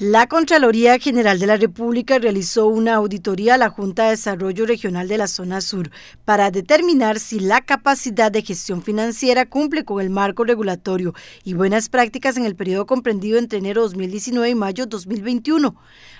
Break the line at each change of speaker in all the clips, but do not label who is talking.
La Contraloría General de la República realizó una auditoría a la Junta de Desarrollo Regional de la Zona Sur para determinar si la capacidad de gestión financiera cumple con el marco regulatorio y buenas prácticas en el periodo comprendido entre enero 2019 y mayo 2021.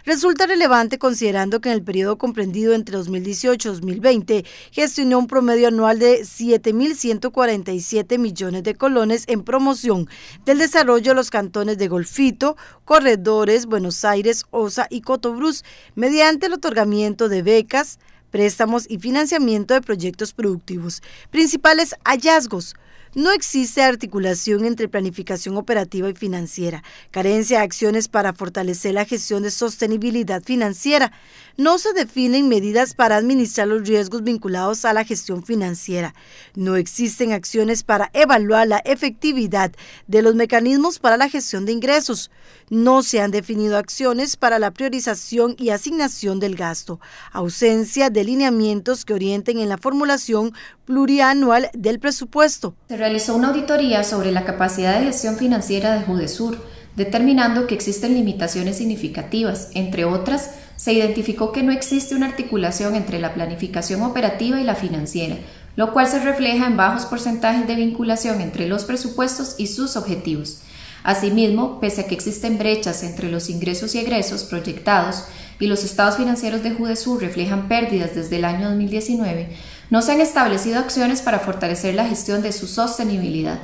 Resulta relevante considerando que en el periodo comprendido entre 2018 y 2020 gestionó un promedio anual de 7.147 millones de colones en promoción del desarrollo de los cantones de Golfito, Corredores, Buenos Aires, OSA y Cotobruz mediante el otorgamiento de becas, préstamos y financiamiento de proyectos productivos. Principales hallazgos. No existe articulación entre planificación operativa y financiera, carencia de acciones para fortalecer la gestión de sostenibilidad financiera. No se definen medidas para administrar los riesgos vinculados a la gestión financiera. No existen acciones para evaluar la efectividad de los mecanismos para la gestión de ingresos. No se han definido acciones para la priorización y asignación del gasto. Ausencia de lineamientos que orienten en la formulación plurianual del presupuesto realizó una
auditoría sobre la capacidad de gestión financiera de Judesur, determinando que existen limitaciones significativas. Entre otras, se identificó que no existe una articulación entre la planificación operativa y la financiera, lo cual se refleja en bajos porcentajes de vinculación entre los presupuestos y sus objetivos. Asimismo, pese a que existen brechas entre los ingresos y egresos proyectados y los estados financieros de Judesur reflejan pérdidas desde el año 2019, no se han establecido acciones para fortalecer la gestión de su sostenibilidad.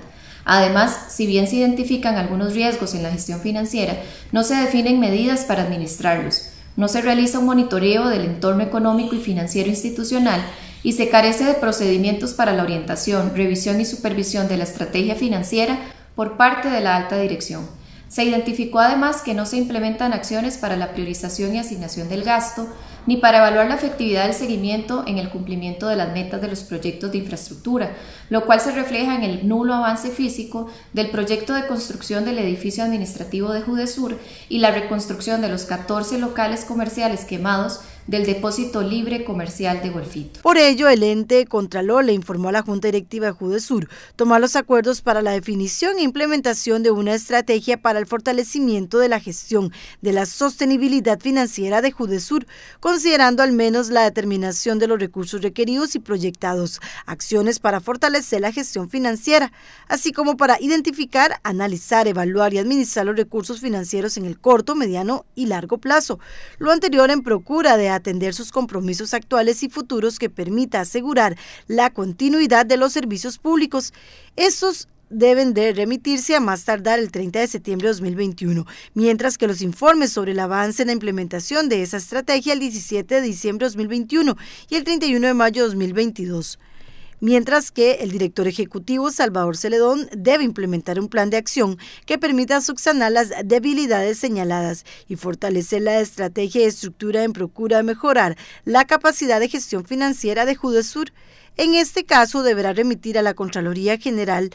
Además, si bien se identifican algunos riesgos en la gestión financiera, no se definen medidas para administrarlos, no se realiza un monitoreo del entorno económico y financiero institucional y se carece de procedimientos para la orientación, revisión y supervisión de la estrategia financiera por parte de la alta dirección. Se identificó además que no se implementan acciones para la priorización y asignación del gasto, ni para evaluar la efectividad del seguimiento en el cumplimiento de las metas de los proyectos de infraestructura, lo cual se refleja en el nulo avance físico del proyecto de construcción del edificio administrativo de Judesur y la reconstrucción de los 14 locales comerciales quemados del depósito libre comercial de Golfito.
Por ello, el ente Contralor le informó a la Junta Directiva de Judesur tomar los acuerdos para la definición e implementación de una estrategia para el fortalecimiento de la gestión de la sostenibilidad financiera de Judesur, considerando al menos la determinación de los recursos requeridos y proyectados, acciones para fortalecer la gestión financiera, así como para identificar, analizar, evaluar y administrar los recursos financieros en el corto, mediano y largo plazo. Lo anterior en procura de atender sus compromisos actuales y futuros que permita asegurar la continuidad de los servicios públicos. Estos deben de remitirse a más tardar el 30 de septiembre de 2021, mientras que los informes sobre el avance en la implementación de esa estrategia el 17 de diciembre de 2021 y el 31 de mayo de 2022 mientras que el director ejecutivo Salvador Celedón debe implementar un plan de acción que permita subsanar las debilidades señaladas y fortalecer la estrategia y estructura en procura de mejorar la capacidad de gestión financiera de Judesur. En este caso, deberá remitir a la Contraloría General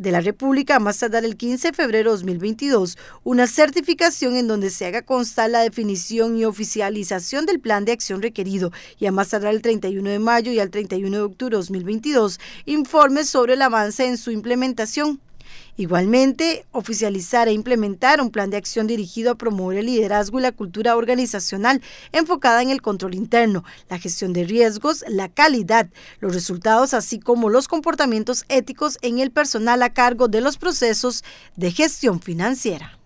de la República a más tardar el 15 de febrero de 2022 una certificación en donde se haga constar la definición y oficialización del plan de acción requerido y a más tardar el 31 de mayo y al 31 de octubre de 2022 informes sobre el avance en su implementación. Igualmente, oficializar e implementar un plan de acción dirigido a promover el liderazgo y la cultura organizacional enfocada en el control interno, la gestión de riesgos, la calidad, los resultados, así como los comportamientos éticos en el personal a cargo de los procesos de gestión financiera.